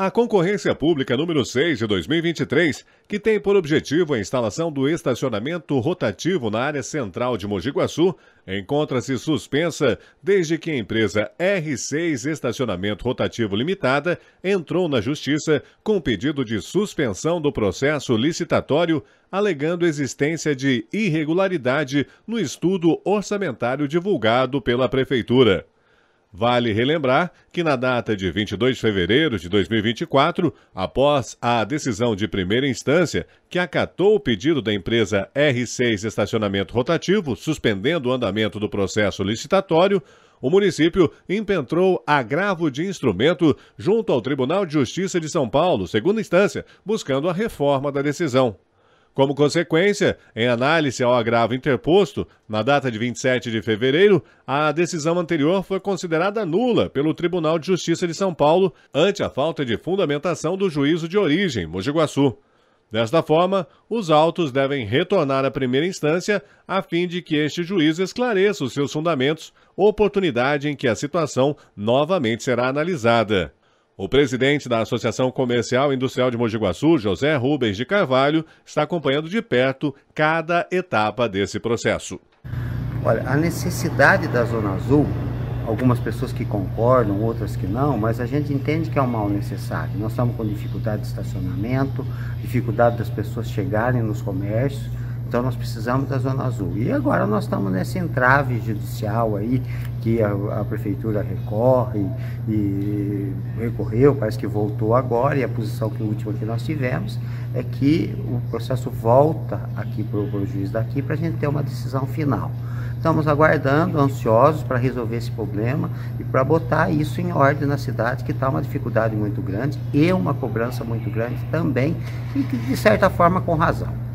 A Concorrência Pública número 6 de 2023, que tem por objetivo a instalação do estacionamento rotativo na área central de Mogi Guaçu, encontra-se suspensa desde que a empresa R6 Estacionamento Rotativo Limitada entrou na Justiça com pedido de suspensão do processo licitatório, alegando existência de irregularidade no estudo orçamentário divulgado pela Prefeitura. Vale relembrar que, na data de 22 de fevereiro de 2024, após a decisão de primeira instância, que acatou o pedido da empresa R6 Estacionamento Rotativo, suspendendo o andamento do processo licitatório, o município impetrou agravo de instrumento junto ao Tribunal de Justiça de São Paulo, segunda instância, buscando a reforma da decisão. Como consequência, em análise ao agravo interposto, na data de 27 de fevereiro, a decisão anterior foi considerada nula pelo Tribunal de Justiça de São Paulo ante a falta de fundamentação do juízo de origem, Mojiguaçu. Desta forma, os autos devem retornar à primeira instância a fim de que este juízo esclareça os seus fundamentos, oportunidade em que a situação novamente será analisada. O presidente da Associação Comercial e Industrial de Mojiguaçu, José Rubens de Carvalho, está acompanhando de perto cada etapa desse processo. Olha, a necessidade da Zona Azul, algumas pessoas que concordam, outras que não, mas a gente entende que é um mal necessário. Nós estamos com dificuldade de estacionamento, dificuldade das pessoas chegarem nos comércios então nós precisamos da Zona Azul. E agora nós estamos nesse entrave judicial aí, que a, a prefeitura recorre e recorreu, parece que voltou agora, e a posição que última que nós tivemos é que o processo volta aqui para o juiz daqui para a gente ter uma decisão final. Estamos aguardando, ansiosos para resolver esse problema e para botar isso em ordem na cidade, que está uma dificuldade muito grande e uma cobrança muito grande também, e que, de certa forma com razão.